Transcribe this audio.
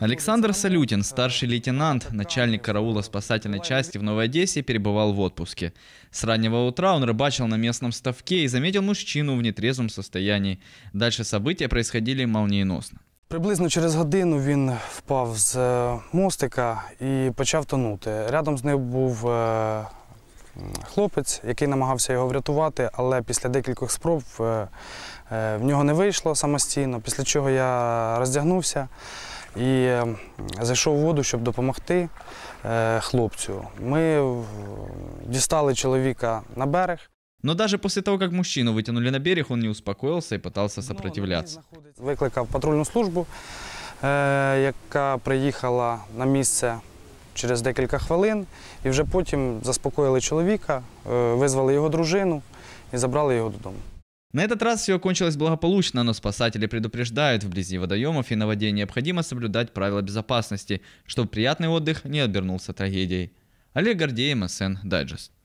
Александр Салютин, старший лейтенант, начальник караула спасательной части в Новой Одессе, перебывал в отпуске. С раннего утра он рыбачил на местном ставке и заметил мужчину в нетрезвом состоянии. Дальше события происходили молниеносно. Приблизно через годину він впав з мостика і почав тонути. Рядом з ним був хлопець, який намагався його врятувати, але після декількох спроб е, е, в нього не вийшло самостійно, після чого я роздягнувся і ем, зайшов в воду, щоб допомогти е, хлопцю. Ми дістали чоловіка на берег. Но ну, даже после того, как мужчину вытянули на берег, он не успокоился и пытался ну, сопротивляться. Викликав патрульну службу, яка приїхала на місце. через декілька хвилин, і вже потім заспокоїли чоловіка, визвали його дружину и забрали его додому. На этот раз все кончилось благополучно, но спасатели предупреждают, вблизи водоемов и на воде необходимо соблюдать правила безопасности, чтобы приятный отдых не обернулся трагедией. Олег Гордеев, МСН Дайджест.